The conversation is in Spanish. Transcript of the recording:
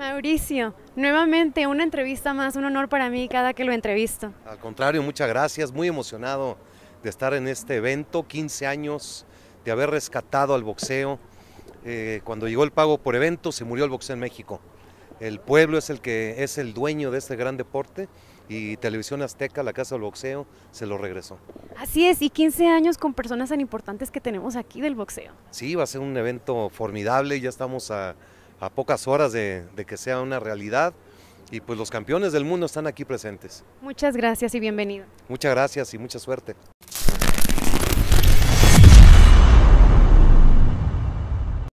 Mauricio, nuevamente una entrevista más, un honor para mí cada que lo entrevisto. Al contrario, muchas gracias, muy emocionado de estar en este evento, 15 años de haber rescatado al boxeo. Eh, cuando llegó el pago por evento se murió el boxeo en México. El pueblo es el que es el dueño de este gran deporte y Televisión Azteca, la casa del boxeo, se lo regresó. Así es, y 15 años con personas tan importantes que tenemos aquí del boxeo. Sí, va a ser un evento formidable, ya estamos a a pocas horas de, que sea una realidad y pues los campeones del mundo están aquí presentes. Muchas gracias y bienvenido. Muchas gracias y mucha suerte.